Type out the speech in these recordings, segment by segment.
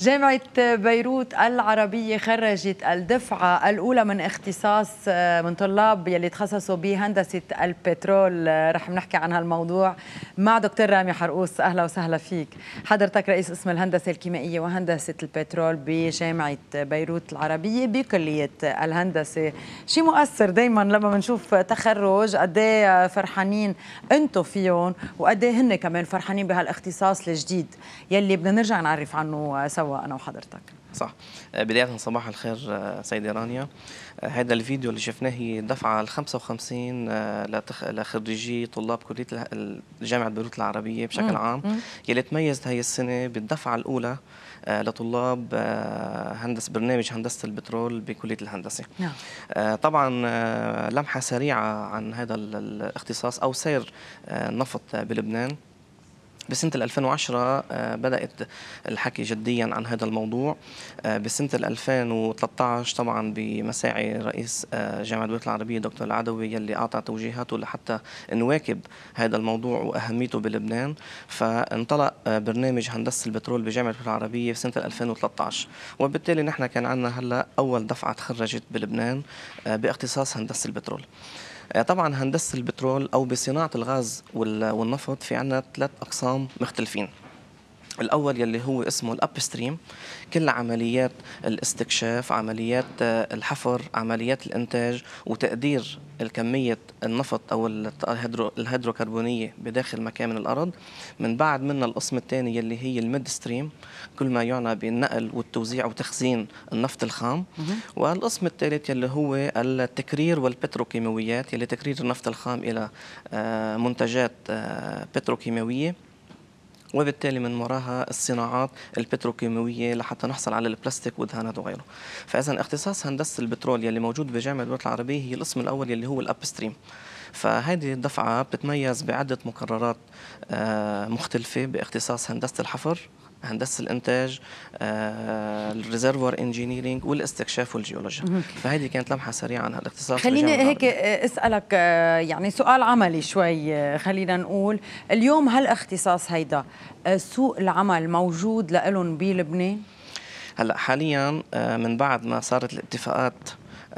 جامعة بيروت العربية خرجت الدفعة الأولى من اختصاص آه، من طلاب يلي تخصصوا بهندسة البترول آه، رح نحكي عن هالموضوع مع دكتور رامي حرقوس أهلا وسهلا فيك حضرتك رئيس قسم الهندسة الكيميائية وهندسة البترول بجامعة بيروت العربية بكلية الهندسة شيء مؤثر دايما لما بنشوف تخرج قد إيه فرحانين انتو فيهم وقد إيه هن كمان فرحانين بهالاختصاص الجديد يلي بدنا نرجع نعرف عنه سوا سوا انا وحضرتك صح آه، بداية صباح الخير آه، سيدة رانيا آه، هذا الفيديو اللي شفناه هي دفعة ال 55 لخريجي طلاب كلية جامعة بيروت العربية بشكل مم. عام يلي تميزت هي السنة بالدفعة الأولى لطلاب هندس برنامج هندسة البترول بكلية الهندسة نعم. طبعا لمحة سريعة عن هذا الاختصاص أو سير النفط بلبنان بسنة 2010 آه، بدأت الحكي جديا عن هذا الموضوع آه، بسنة 2013 طبعا بمساعي رئيس آه، جامعة الدول العربية دكتور العدوي يلي أعطى توجيهاته لحتى نواكب هذا الموضوع وأهميته بلبنان فانطلق برنامج هندسة البترول بجامعة الدول العربية بسنة 2013 وبالتالي نحن كان عندنا هلا أول دفعة تخرجت بلبنان باختصاص هندسة البترول آه، طبعا هندسه البترول او بصناعه الغاز والنفط في عندنا ثلاث اقسام مختلفين الاول يلي هو اسمه الاب ستريم كل عمليات الاستكشاف عمليات آه، الحفر عمليات الانتاج وتقدير الكميه النفط او الهيدرو الهيدروكربونيه بداخل مكامن الارض من بعد منا القسم الثاني يلي هي الميد ستريم كل ما يعنى بالنقل والتوزيع وتخزين النفط الخام والقسم الثالث يلي هو التكرير والبتروكيماويات يلي تكرير النفط الخام الى آه، منتجات آه، بتروكيماويه وبالتالي من وراها الصناعات البتروكيماويه لحتى نحصل على البلاستيك والدهانات وغيره فاذا اختصاص هندسه البترول يلي موجود بجامعه الدول العربيه هي القسم الاول يلي هو الابستريم فهذه الدفعه بتتميز بعده مقررات آه، مختلفه باختصاص هندسه الحفر هندسه الانتاج آه، الريزرفوار انجينيرينج والاستكشاف والجيولوجيا فهذه كانت لمحه سريعه عن الاختصاص خليني هيك آه، اسالك آه، يعني سؤال عملي شوي خلينا نقول اليوم هالاختصاص هيدا سوق العمل موجود لهم بلبنان هلا حاليا من بعد ما صارت الاتفاقات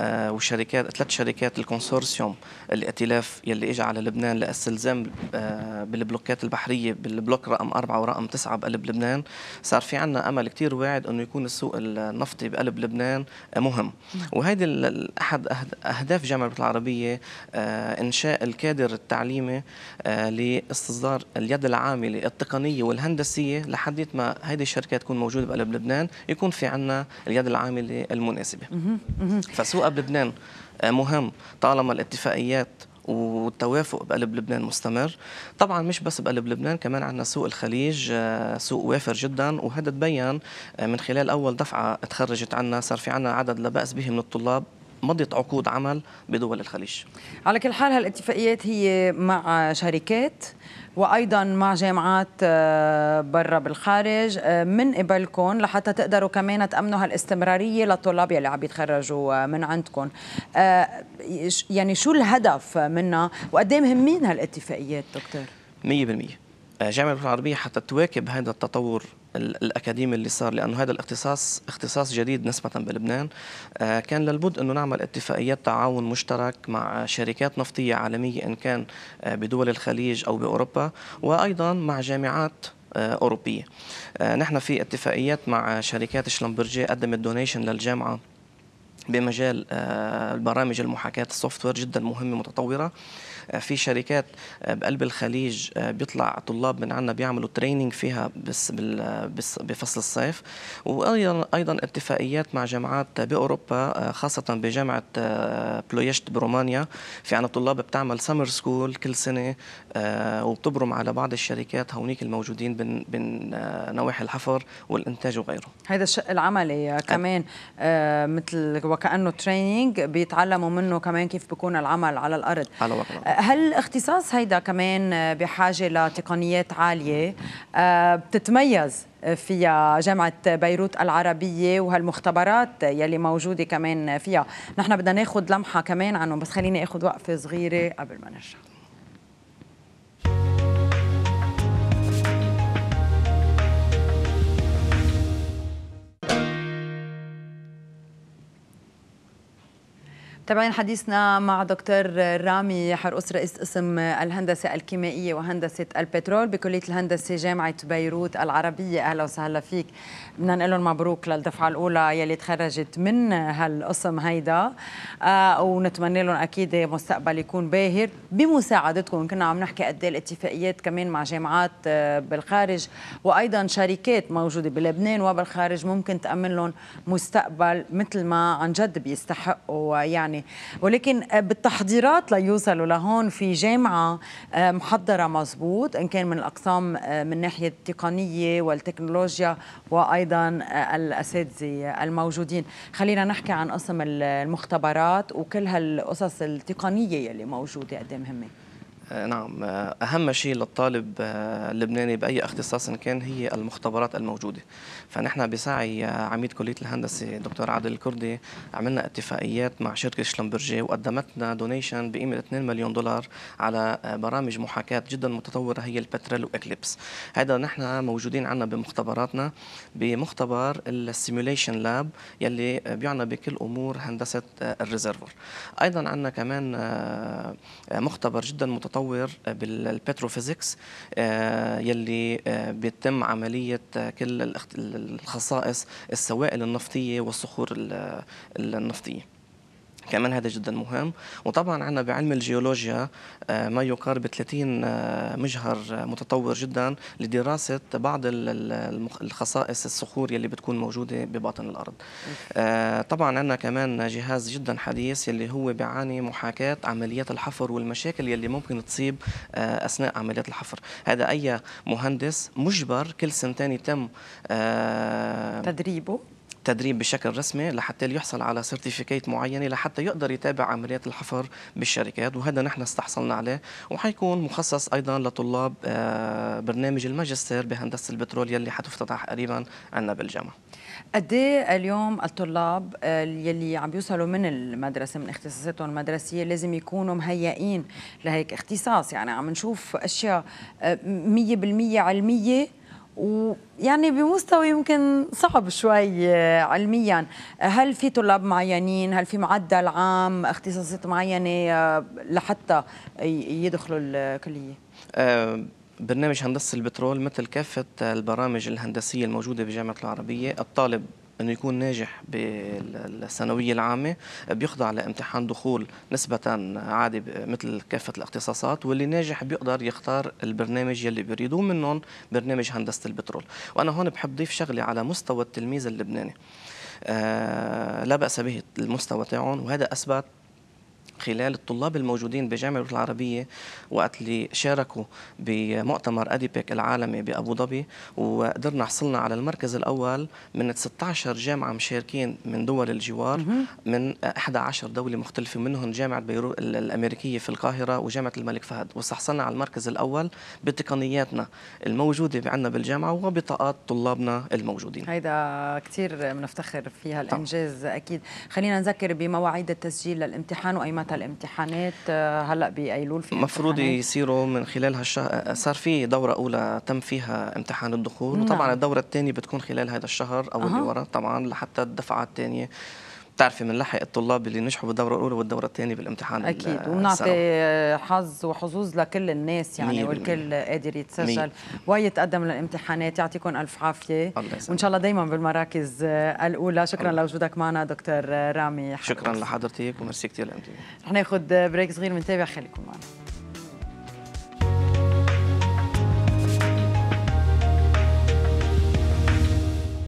آه، والشركات ثلاث شركات الكونسورسيوم الائتلاف يلي اجى على لبنان لاستلزام آه، بالبلوكات البحريه بالبلوك رقم أربعة ورقم تسعة بقلب لبنان صار في عنا امل كثير واعد انه يكون السوق النفطي بقلب لبنان آه، مهم نعم. وهيدي احد اهداف جامعه العربيه انشاء الكادر التعليمي لاستصدار اليد العامله التقنيه والهندسيه لحديت ما هيدي الشركات تكون موجوده بقلب لبنان يكون في عنا اليد العامله المناسبه فسوق بقلب لبنان آه، مهم طالما الاتفاقيات والتوافق بقلب لبنان مستمر طبعا مش بس بقلب لبنان كمان عندنا سوق الخليج آه، سوق وافر جدا وهذا تبين آه، من خلال اول دفعه تخرجت عنا صار في عنا عدد لا باس به من الطلاب مضت عقود عمل بدول الخليج على كل حال هالاتفاقيات هي مع شركات وايضا مع جامعات آه، برا بالخارج آه، من قبلكم لحتى تقدروا كمان تامنوا هالاستمراريه للطلاب يلي عم يتخرجوا آه، من عندكم يعني شو الهدف منها وقد ايه مهمين هالاتفاقيات دكتور 100% جامعة العربية حتى تواكب هذا التطور الاكاديمي اللي صار لانه هذا الاختصاص اختصاص جديد نسبه بلبنان آه، كان للبد انه نعمل اتفاقيات تعاون مشترك مع شركات نفطيه عالميه ان كان آه، بدول الخليج او باوروبا وايضا مع جامعات آه، اوروبيه نحن في اتفاقيات مع شركات شلمبرجي قدمت دونيشن للجامعه بمجال آه، البرامج المحاكاة السوفت وير جدا مهمة متطورة آه، في شركات آه، بقلب الخليج بيطلع طلاب من عنا بيعملوا تريننج فيها بس بفصل الصيف وايضا ايضا اتفاقيات مع جامعات باوروبا خاصه بجامعه بلويشت برومانيا في عنا طلاب بتعمل سمر سكول كل سنه وبتبرم على بعض الشركات هونيك الموجودين بين بين نواحي الحفر والانتاج وغيره هذا الشق العملي كمان مثل وكانه تريننج بيتعلموا منه كمان كيف بيكون العمل على الارض على هل اختصاص هيدا كمان بحاجه لتقنيات عاليه آه، بتتميز فيها جامعة بيروت العربية وهالمختبرات يلي موجودة كمان فيها نحن بدنا ناخذ لمحة كمان عنهم بس خليني أخذ وقفة صغيرة قبل ما نرجع تابعين حديثنا مع دكتور رامي حرقص رئيس قسم الهندسة الكيميائية وهندسة البترول بكلية الهندسة جامعة بيروت العربية أهلا وسهلا فيك بدنا نقول لهم مبروك للدفعة الأولى يلي تخرجت من هالقسم هيدا آه ونتمنى لهم أكيد مستقبل يكون باهر بمساعدتكم كنا عم نحكي قد إيه الاتفاقيات كمان مع جامعات آه، بالخارج وأيضا شركات موجودة بلبنان وبالخارج ممكن تأمن لهم مستقبل مثل ما عن جد بيستحقوا يعني يعني ولكن آه، بالتحضيرات ليوصلوا لهون في جامعة آه، محضرة مزبوط إن كان من الأقسام آه، من ناحية التقنية والتكنولوجيا وأيضا الأساتذة الموجودين خلينا نحكي عن قسم المختبرات وكل هالقصص التقنية اللي موجودة قد مهمة آه، نعم آه، أهم شيء للطالب آه، اللبناني بأي اختصاص كان هي المختبرات الموجودة فنحن بسعي عميد كلية الهندسة دكتور عادل الكردي عملنا اتفاقيات مع شركة شلمبرجي وقدمتنا دونيشن بقيمة 2 مليون دولار على برامج محاكاة جدا متطورة هي البترل وإكليبس هذا نحن موجودين عنا بمختبراتنا بمختبر السيموليشن لاب يلي بيعنى بكل أمور هندسة الريزرفور أيضا عنا كمان مختبر جدا متطور متطور بالبتروفيزيكس آه، يلي آه، بيتم عملية آه، كل الخصائص السوائل النفطية والصخور النفطية كمان هذا جدا مهم وطبعا عندنا بعلم الجيولوجيا آه، ما يقارب 30 آه، مجهر آه، متطور جدا لدراسة بعض الخصائص الصخور يلي بتكون موجودة بباطن الأرض طبعا عندنا كمان جهاز جدا حديث يلي هو بيعاني محاكاة عمليات الحفر والمشاكل يلي ممكن تصيب أثناء عمليات الحفر هذا أي مهندس مجبر كل سنتين يتم تدريبه تدريب بشكل رسمي لحتى يحصل على سيرتيفيكيت معينه لحتى يقدر يتابع عمليات الحفر بالشركات وهذا نحن استحصلنا عليه وحيكون مخصص ايضا لطلاب آه، برنامج الماجستير بهندسه البترول يلي حتفتتح قريبا عندنا بالجامعه قد إيه اليوم الطلاب آه، يلي عم يوصلوا من المدرسه من اختصاصاتهم المدرسيه لازم يكونوا مهيئين لهيك اختصاص يعني عم نشوف اشياء 100% آه، علميه ويعني بمستوى يمكن صعب شوي آه، علميا هل في طلاب معينين هل في معدل عام اختصاصات معينه آه، لحتى يدخلوا الكليه آه، برنامج هندسه البترول مثل كافه البرامج الهندسيه الموجوده بجامعه العربيه الطالب انه يكون ناجح بالثانويه العامه بيخضع لامتحان دخول نسبه عادي مثل كافه الاختصاصات واللي ناجح بيقدر يختار البرنامج يلي بيريدوه منهم برنامج هندسه البترول وانا هون بحب ضيف شغله على مستوى التلميذ اللبناني آه لا بأس به المستوى تاعهم وهذا أثبت خلال الطلاب الموجودين بجامعة العربية وقت اللي شاركوا بمؤتمر أديبك العالمي بأبو ظبي وقدرنا حصلنا على المركز الأول من 16 جامعة مشاركين من دول الجوار من 11 دولة مختلفة منهم جامعة بيروت الأمريكية في القاهرة وجامعة الملك فهد وحصلنا على المركز الأول بتقنياتنا الموجودة عندنا بالجامعة وبطاقات طلابنا الموجودين هيدا كثير بنفتخر فيها الإنجاز أكيد خلينا نذكر بمواعيد التسجيل للامتحان وأيمت وقت الامتحانات آه، هلا بايلول في المفروض يصيروا من خلال هالشهر آه، صار في دوره اولى تم فيها امتحان الدخول نعم. وطبعا الدوره الثانيه بتكون خلال هذا الشهر او أه. اللي ورا طبعا لحتى الدفعه الثانيه بتعرفي بنلحق الطلاب اللي نجحوا بالدوره الاولى والدوره الثانيه بالامتحان اكيد وبنعطي حظ وحظوظ لكل الناس يعني والكل قادر يتسجل ويتقدم للامتحانات يعطيكم الف عافيه وان شاء الله دائما بالمراكز الاولى شكرا لوجودك معنا دكتور رامي حكوز. شكرا لحضرتك وميرسي كثير لامتي رح ناخذ بريك صغير بنتابع خليكم معنا